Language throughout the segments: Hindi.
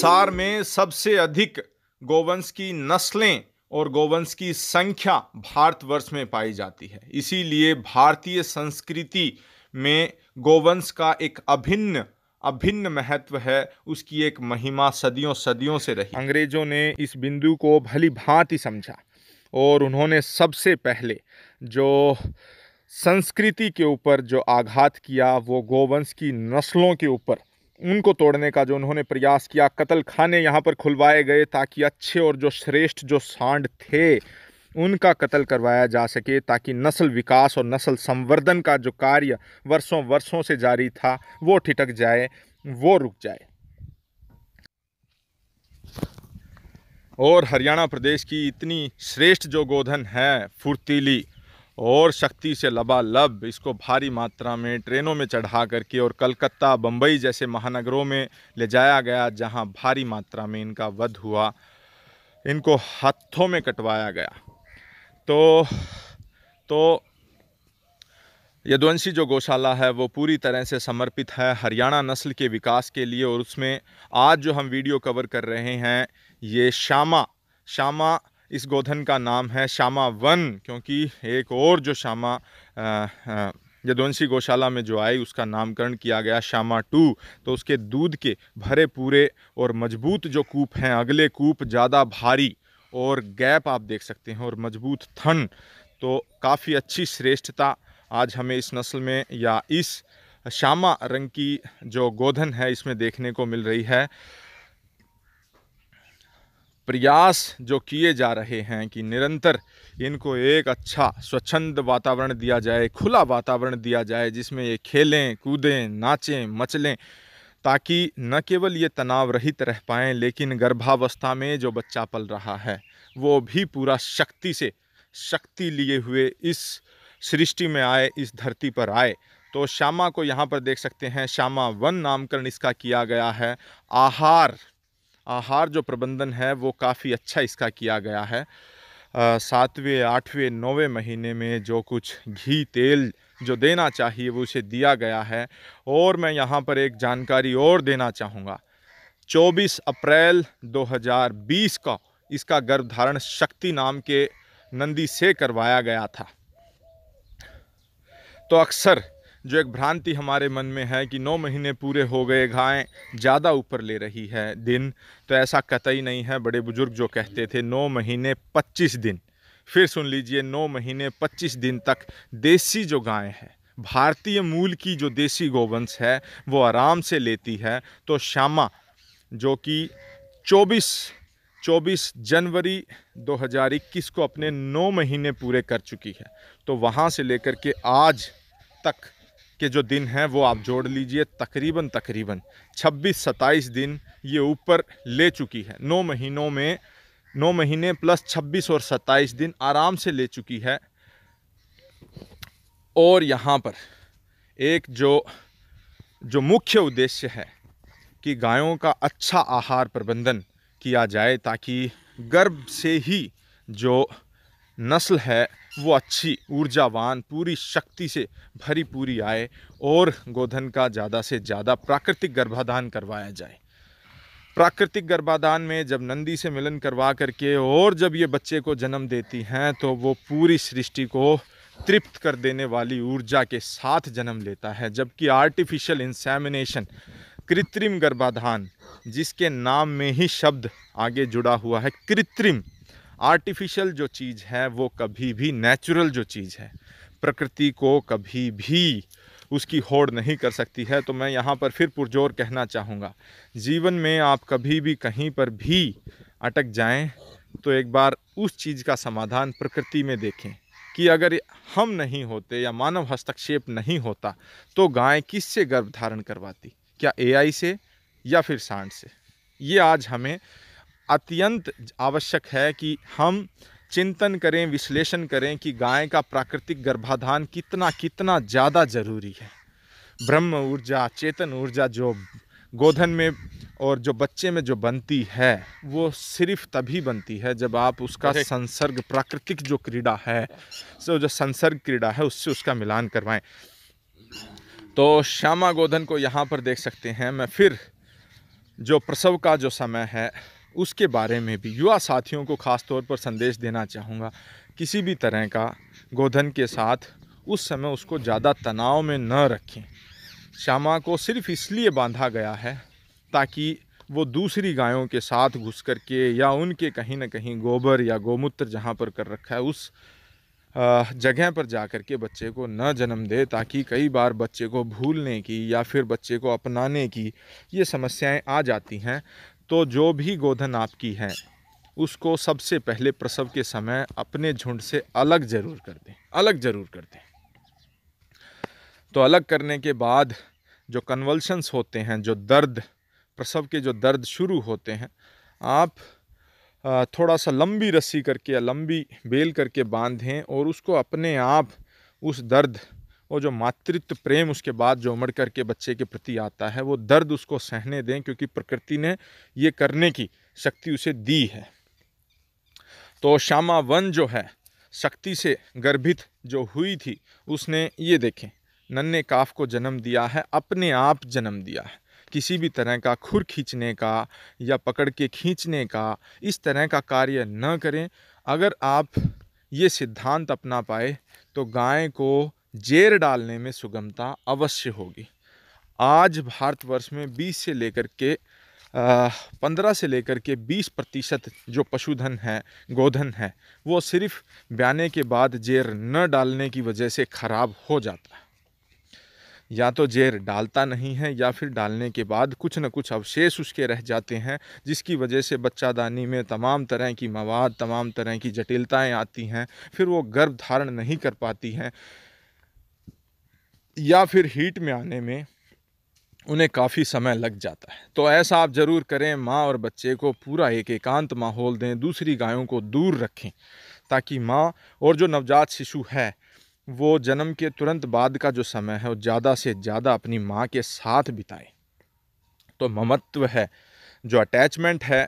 संसार में सबसे अधिक गोवंश की नस्लें और गोवंश की संख्या भारतवर्ष में पाई जाती है इसीलिए भारतीय संस्कृति में गोवंश का एक अभिन्न अभिन्न महत्व है उसकी एक महिमा सदियों सदियों से रही अंग्रेजों ने इस बिंदु को भली भांति समझा और उन्होंने सबसे पहले जो संस्कृति के ऊपर जो आघात किया वो गोवंश की नस्लों के ऊपर उनको तोड़ने का जो उन्होंने प्रयास किया कत्ल खाने यहाँ पर खुलवाए गए ताकि अच्छे और जो श्रेष्ठ जो सांड थे उनका कत्ल करवाया जा सके ताकि नस्ल विकास और नस्ल संवर्धन का जो कार्य वर्षों वर्षों से जारी था वो ठिटक जाए वो रुक जाए और हरियाणा प्रदेश की इतनी श्रेष्ठ जो गोधन है फुर्तीली और शक्ति से लबालब इसको भारी मात्रा में ट्रेनों में चढ़ा करके और कलकत्ता बम्बई जैसे महानगरों में ले जाया गया जहां भारी मात्रा में इनका वध हुआ इनको हाथों में कटवाया गया तो तो यदुवंशी जो गौशाला है वो पूरी तरह से समर्पित है हरियाणा नस्ल के विकास के लिए और उसमें आज जो हम वीडियो कवर कर रहे हैं ये श्यामा श्यामा इस गोधन का नाम है श्यामा वन क्योंकि एक और जो श्यामा यदवंशी गौशाला में जो आई उसका नामकरण किया गया श्यामा टू तो उसके दूध के भरे पूरे और मजबूत जो कूप हैं अगले कूप ज़्यादा भारी और गैप आप देख सकते हैं और मजबूत थन तो काफ़ी अच्छी श्रेष्ठता आज हमें इस नस्ल में या इस श्यामा रंग की जो गोधन है इसमें देखने को मिल रही है प्रयास जो किए जा रहे हैं कि निरंतर इनको एक अच्छा स्वच्छंद वातावरण दिया जाए खुला वातावरण दिया जाए जिसमें ये खेलें कूदें नाचें मचलें ताकि न केवल ये तनाव रहित रह पाएँ लेकिन गर्भावस्था में जो बच्चा पल रहा है वो भी पूरा शक्ति से शक्ति लिए हुए इस सृष्टि में आए इस धरती पर आए तो श्यामा को यहाँ पर देख सकते हैं श्यामा वन नामकरण इसका किया गया है आहार आहार जो प्रबंधन है वो काफ़ी अच्छा इसका किया गया है सातवें आठवें नौवें महीने में जो कुछ घी तेल जो देना चाहिए वो उसे दिया गया है और मैं यहाँ पर एक जानकारी और देना चाहूँगा 24 अप्रैल 2020 का इसका गर्भधारण शक्ति नाम के नंदी से करवाया गया था तो अक्सर जो एक भ्रांति हमारे मन में है कि नौ महीने पूरे हो गए गाय ज़्यादा ऊपर ले रही है दिन तो ऐसा कतई नहीं है बड़े बुज़ुर्ग जो कहते थे नौ महीने पच्चीस दिन फिर सुन लीजिए नौ महीने पच्चीस दिन तक देसी जो गाय है भारतीय मूल की जो देसी गोवंश है वो आराम से लेती है तो श्यामा जो कि 24 24 जनवरी 2021 को अपने नौ महीने पूरे कर चुकी है तो वहाँ से लेकर के आज तक के जो दिन हैं वो आप जोड़ लीजिए तकरीबन तकरीबन 26-27 दिन ये ऊपर ले चुकी है नौ महीनों में नौ महीने प्लस 26 और 27 दिन आराम से ले चुकी है और यहाँ पर एक जो जो मुख्य उद्देश्य है कि गायों का अच्छा आहार प्रबंधन किया जाए ताकि गर्भ से ही जो नस्ल है वो अच्छी ऊर्जावान पूरी शक्ति से भरी पूरी आए और गोधन का ज़्यादा से ज़्यादा प्राकृतिक गर्भाधान करवाया जाए प्राकृतिक गर्भाधान में जब नंदी से मिलन करवा करके और जब ये बच्चे को जन्म देती हैं तो वो पूरी सृष्टि को तृप्त कर देने वाली ऊर्जा के साथ जन्म लेता है जबकि आर्टिफिशियल इंसेमिनेशन कृत्रिम गर्भाधान जिसके नाम में ही शब्द आगे जुड़ा हुआ है कृत्रिम आर्टिफिशियल जो चीज़ है वो कभी भी नेचुरल जो चीज़ है प्रकृति को कभी भी उसकी होड़ नहीं कर सकती है तो मैं यहाँ पर फिर पुरजोर कहना चाहूँगा जीवन में आप कभी भी कहीं पर भी अटक जाएं तो एक बार उस चीज़ का समाधान प्रकृति में देखें कि अगर हम नहीं होते या मानव हस्तक्षेप नहीं होता तो गाय किससे गर्भ धारण करवाती क्या एआई से या फिर सांड से ये आज हमें अत्यंत आवश्यक है कि हम चिंतन करें विश्लेषण करें कि गाय का प्राकृतिक गर्भाधान कितना कितना ज़्यादा ज़रूरी है ब्रह्म ऊर्जा चेतन ऊर्जा जो गोधन में और जो बच्चे में जो बनती है वो सिर्फ तभी बनती है जब आप उसका संसर्ग प्राकृतिक जो क्रीड़ा है सो जो संसर्ग क्रीड़ा है उससे उसका मिलान करवाएं तो श्यामा गोधन को यहाँ पर देख सकते हैं मैं फिर जो प्रसव का जो समय है उसके बारे में भी युवा साथियों को ख़ास तौर पर संदेश देना चाहूँगा किसी भी तरह का गोधन के साथ उस समय उसको ज़्यादा तनाव में न रखें श्यामा को सिर्फ इसलिए बांधा गया है ताकि वो दूसरी गायों के साथ घुस कर के या उनके कहीं ना कहीं गोबर या गोमूत्र जहाँ पर कर रखा है उस जगह पर जा कर के बच्चे को न जन्म दे ताकि कई बार बच्चे को भूलने की या फिर बच्चे को अपनाने की ये समस्याएं आ जाती हैं तो जो भी गोधन आपकी है उसको सबसे पहले प्रसव के समय अपने झुंड से अलग ज़रूर कर दें अलग ज़रूर कर दें तो अलग करने के बाद जो कन्वल्शंस होते हैं जो दर्द प्रसव के जो दर्द शुरू होते हैं आप थोड़ा सा लंबी रस्सी करके या लंबी बेल करके बांधें और उसको अपने आप उस दर्द वो जो मातृत्व प्रेम उसके बाद जो उमड़ करके बच्चे के प्रति आता है वो दर्द उसको सहने दें क्योंकि प्रकृति ने ये करने की शक्ति उसे दी है तो श्यामा वन जो है शक्ति से गर्भित जो हुई थी उसने ये देखें नन्हे काफ को जन्म दिया है अपने आप जन्म दिया है किसी भी तरह का खुर खींचने का या पकड़ के खींचने का इस तरह का कार्य न करें अगर आप ये सिद्धांत अपना पाए तो गाय को जेर डालने में सुगमता अवश्य होगी आज भारतवर्ष में 20 से लेकर के पंद्रह से लेकर के बीस प्रतिशत जो पशुधन है गोधन है वो सिर्फ ब्याने के बाद जेर न डालने की वजह से ख़राब हो जाता है या तो जेर डालता नहीं है या फिर डालने के बाद कुछ न कुछ अवशेष उसके रह जाते हैं जिसकी वजह से बच्चादानी में तमाम तरह की मवाद तमाम तरह की जटिलताएं आती हैं फिर वो गर्भ धारण नहीं कर पाती हैं या फिर हीट में आने में उन्हें काफ़ी समय लग जाता है तो ऐसा आप ज़रूर करें माँ और बच्चे को पूरा एक एकांत माहौल दें दूसरी गायों को दूर रखें ताकि माँ और जो नवजात शिशु है वो जन्म के तुरंत बाद का जो समय है वो ज़्यादा से ज़्यादा अपनी माँ के साथ बिताए तो ममत्व है जो अटैचमेंट है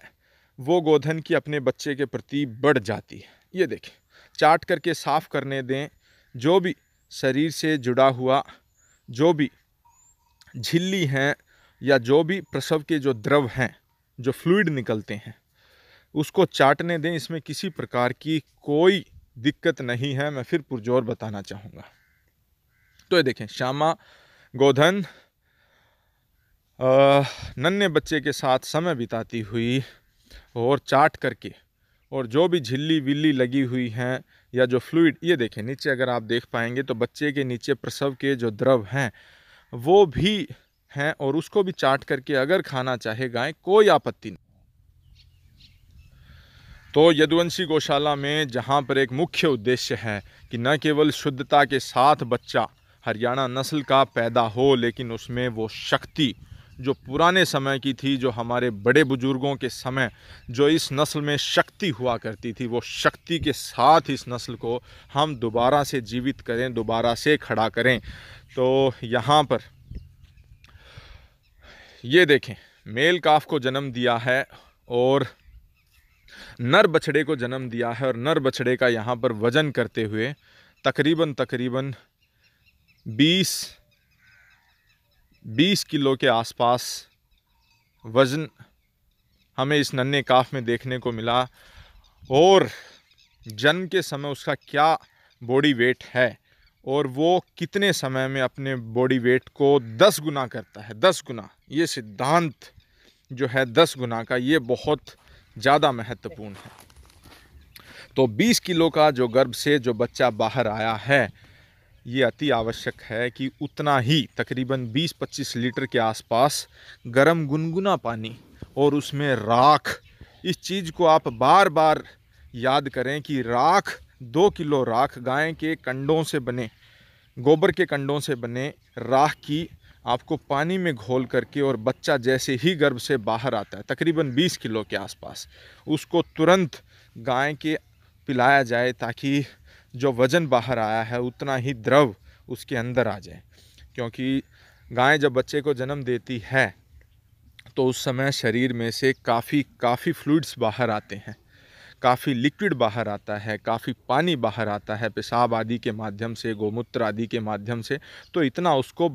वो गोधन की अपने बच्चे के प्रति बढ़ जाती है ये देखें चाट करके साफ़ करने दें जो भी शरीर से जुड़ा हुआ जो भी झिल्ली हैं या जो भी प्रसव के जो द्रव हैं जो फ्लूड निकलते हैं उसको चाटने दें इसमें किसी प्रकार की कोई दिक्कत नहीं है मैं फिर पुरजोर बताना चाहूँगा तो ये देखें श्यामा गोधन नन्हे बच्चे के साथ समय बिताती हुई और चाट करके और जो भी झिल्ली विल्ली लगी हुई हैं या जो फ्लूड ये देखें नीचे अगर आप देख पाएंगे तो बच्चे के नीचे प्रसव के जो द्रव हैं वो भी हैं और उसको भी चाट करके अगर खाना चाहे गाय कोई आपत्ति नहीं तो यदुवंशी गौशाला में जहाँ पर एक मुख्य उद्देश्य है कि न केवल शुद्धता के साथ बच्चा हरियाणा नस्ल का पैदा हो लेकिन उसमें वो शक्ति जो पुराने समय की थी जो हमारे बड़े बुज़ुर्गों के समय जो इस नस्ल में शक्ति हुआ करती थी वो शक्ति के साथ इस नस्ल को हम दोबारा से जीवित करें दोबारा से खड़ा करें तो यहाँ पर ये देखें मेल काफ को जन्म दिया है और नर बछड़े को जन्म दिया है और नर बछड़े का यहाँ पर वज़न करते हुए तकरीबन तकरीबन बीस 20 किलो के आसपास वज़न हमें इस नन्हे काफ में देखने को मिला और जन्म के समय उसका क्या बॉडी वेट है और वो कितने समय में अपने बॉडी वेट को दस गुना करता है दस गुना ये सिद्धांत जो है दस गुना का ये बहुत ज़्यादा महत्वपूर्ण है तो बीस किलो का जो गर्भ से जो बच्चा बाहर आया है ये अति आवश्यक है कि उतना ही तकरीबन 20-25 लीटर के आसपास गर्म गुनगुना पानी और उसमें राख इस चीज़ को आप बार बार याद करें कि राख दो किलो राख गाय के कंडों से बने गोबर के कंडों से बने राख की आपको पानी में घोल करके और बच्चा जैसे ही गर्भ से बाहर आता है तकरीबन 20 किलो के आसपास उसको तुरंत गाय के पिलाया जाए ताकि जो वज़न बाहर आया है उतना ही द्रव उसके अंदर आ जाए क्योंकि गाय जब बच्चे को जन्म देती है तो उस समय शरीर में से काफ़ी काफ़ी फ्लूड्स बाहर आते हैं काफ़ी लिक्विड बाहर आता है काफ़ी पानी बाहर आता है पेशाब आदि के माध्यम से गोमूत्र आदि के माध्यम से तो इतना उसको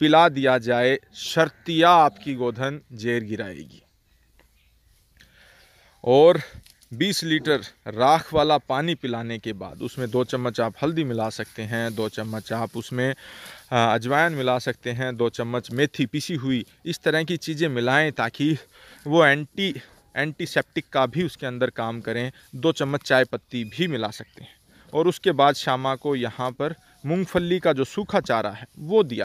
पिला दिया जाए शर्तिया आपकी गोधन जेर गिराएगी और 20 लीटर राख वाला पानी पिलाने के बाद उसमें दो चम्मच आप हल्दी मिला सकते हैं दो चम्मच आप उसमें अजवाइन मिला सकते हैं दो चम्मच मेथी पिसी हुई इस तरह की चीज़ें मिलाएं ताकि वो एंटी एंटीसेप्टिक का भी उसके अंदर काम करें दो चम्मच चाय पत्ती भी मिला सकते हैं और उसके बाद शामा को यहाँ पर मूँगफली का जो सूखा चारा है वो दिया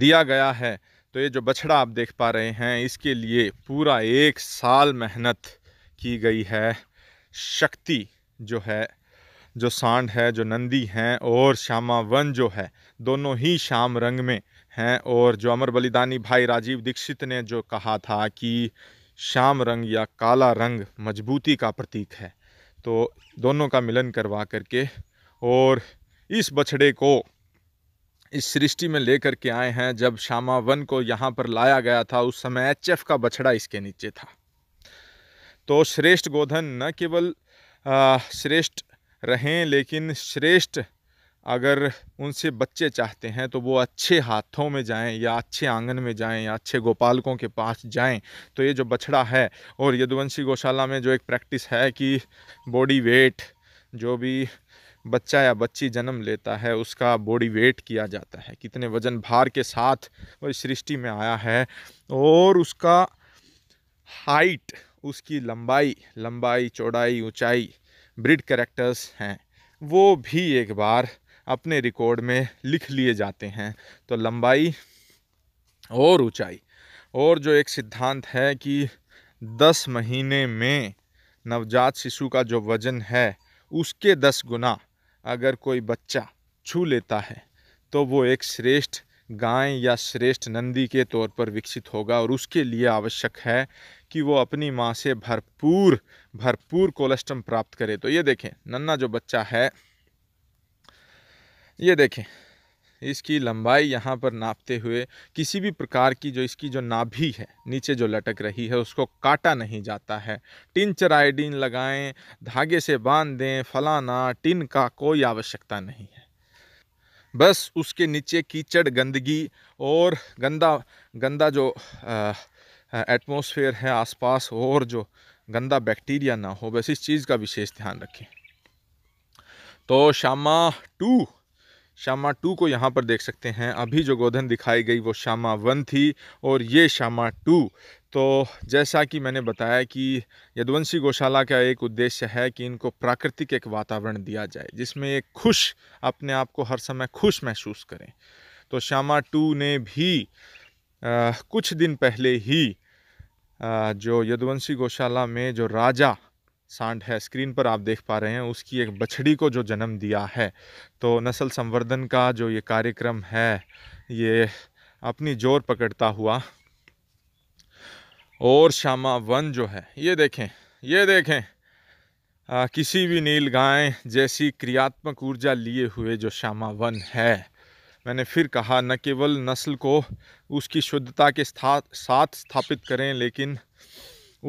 दिया गया है तो ये जो बछड़ा आप देख पा रहे हैं इसके लिए पूरा एक साल मेहनत की गई है शक्ति जो है जो सांड है जो नंदी हैं और श्यामा वन जो है दोनों ही श्याम रंग में हैं और जो अमर बलिदानी भाई राजीव दीक्षित ने जो कहा था कि श्याम रंग या काला रंग मजबूती का प्रतीक है तो दोनों का मिलन करवा करके और इस बछड़े को इस सृष्टि में लेकर के आए हैं जब श्यामा वन को यहाँ पर लाया गया था उस समय एच का बछड़ा इसके नीचे था तो श्रेष्ठ गोधन न केवल श्रेष्ठ रहें लेकिन श्रेष्ठ अगर उनसे बच्चे चाहते हैं तो वो अच्छे हाथों में जाएं या अच्छे आंगन में जाएं या अच्छे गोपालकों के पास जाएं तो ये जो बछड़ा है और यदुवंशी गौशाला में जो एक प्रैक्टिस है कि बॉडी वेट जो भी बच्चा या बच्ची जन्म लेता है उसका बॉडी वेट किया जाता है कितने वजन भार के साथ वो सृष्टि में आया है और उसका हाइट उसकी लंबाई लंबाई चौड़ाई ऊंचाई ब्रिड करेक्टर्स हैं वो भी एक बार अपने रिकॉर्ड में लिख लिए जाते हैं तो लंबाई और ऊंचाई और जो एक सिद्धांत है कि 10 महीने में नवजात शिशु का जो वज़न है उसके 10 गुना अगर कोई बच्चा छू लेता है तो वो एक श्रेष्ठ गाय या श्रेष्ठ नंदी के तौर पर विकसित होगा और उसके लिए आवश्यक है कि वो अपनी माँ से भरपूर भरपूर कोलेस्ट्रम प्राप्त करे तो ये देखें नन्ना जो बच्चा है ये देखें इसकी लंबाई यहाँ पर नापते हुए किसी भी प्रकार की जो इसकी जो नाभि है नीचे जो लटक रही है उसको काटा नहीं जाता है टिंचर आयोडीन लगाएं धागे से बांध दें फलाना टिन का कोई आवश्यकता नहीं है बस उसके नीचे कीचड़ गंदगी और गंदा गंदा जो आ, एटमॉस्फेयर है आसपास और जो गंदा बैक्टीरिया ना हो बस इस चीज़ का विशेष ध्यान रखें तो शामा टू शामा टू को यहाँ पर देख सकते हैं अभी जो गोधन दिखाई गई वो शामा वन थी और ये शामा टू तो जैसा कि मैंने बताया कि यदुवंशी गौशाला का एक उद्देश्य है कि इनको प्राकृतिक एक वातावरण दिया जाए जिसमें ये खुश अपने आप को हर समय खुश महसूस करें तो श्यामा टू ने भी आ, कुछ दिन पहले ही जो यदुवंशी गौशाला में जो राजा सांड है स्क्रीन पर आप देख पा रहे हैं उसकी एक बछड़ी को जो जन्म दिया है तो नस्ल संवर्धन का जो ये कार्यक्रम है ये अपनी जोर पकड़ता हुआ और श्यामा वन जो है ये देखें ये देखें आ, किसी भी नील गाय जैसी क्रियात्मक ऊर्जा लिए हुए जो श्यामा वन है मैंने फिर कहा न केवल नस्ल को उसकी शुद्धता के साथ स्थापित करें लेकिन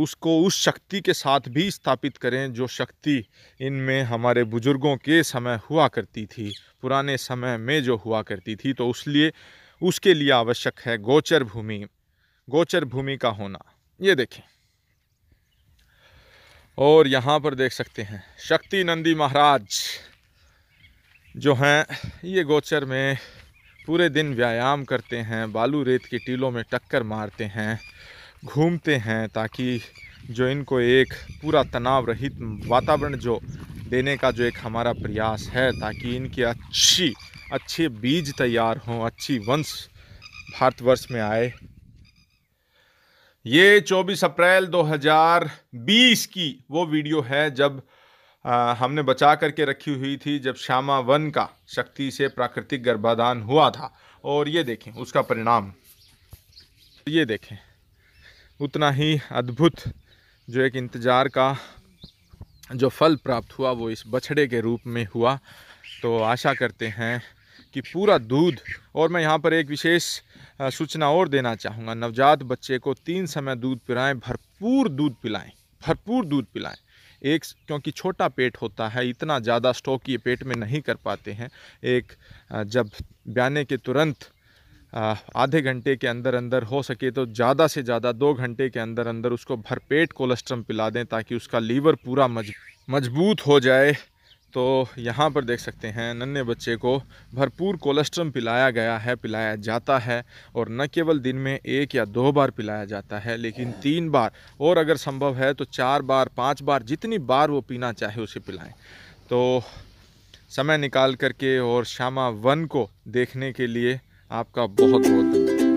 उसको उस शक्ति के साथ भी स्थापित करें जो शक्ति इनमें हमारे बुज़ुर्गों के समय हुआ करती थी पुराने समय में जो हुआ करती थी तो उसलिए उसके लिए आवश्यक है गोचर भूमि गोचर भूमि का होना ये देखें और यहाँ पर देख सकते हैं शक्ति नंदी महाराज जो हैं ये गोचर में पूरे दिन व्यायाम करते हैं बालू रेत की टीलों में टक्कर मारते हैं घूमते हैं ताकि जो इनको एक पूरा तनाव रहित वातावरण जो देने का जो एक हमारा प्रयास है ताकि इनकी अच्छी अच्छे बीज तैयार हों अच्छी वंश भारतवर्ष में आए ये 24 अप्रैल 2020 की वो वीडियो है जब आ, हमने बचा करके रखी हुई थी जब श्यामा वन का शक्ति से प्राकृतिक गर्भाधान हुआ था और ये देखें उसका परिणाम ये देखें उतना ही अद्भुत जो एक इंतज़ार का जो फल प्राप्त हुआ वो इस बछड़े के रूप में हुआ तो आशा करते हैं कि पूरा दूध और मैं यहाँ पर एक विशेष सूचना और देना चाहूँगा नवजात बच्चे को तीन समय दूध पिलाएं भरपूर दूध पिलाएं भरपूर दूध पिलाएं एक क्योंकि छोटा पेट होता है इतना ज़्यादा स्टॉक ये पेट में नहीं कर पाते हैं एक जब ब्याने के तुरंत आधे घंटे के अंदर अंदर हो सके तो ज़्यादा से ज़्यादा दो घंटे के अंदर अंदर उसको भरपेट कोलेस्ट्रम पिला दें ताकि उसका लीवर पूरा मज मजबूत हो जाए तो यहाँ पर देख सकते हैं नन्हे बच्चे को भरपूर कोलेस्ट्रम पिलाया गया है पिलाया जाता है और न केवल दिन में एक या दो बार पिलाया जाता है लेकिन तीन बार और अगर संभव है तो चार बार पांच बार जितनी बार वो पीना चाहे उसे पिलाएं तो समय निकाल करके और श्यामा वन को देखने के लिए आपका बहुत बहुत धन्यवाद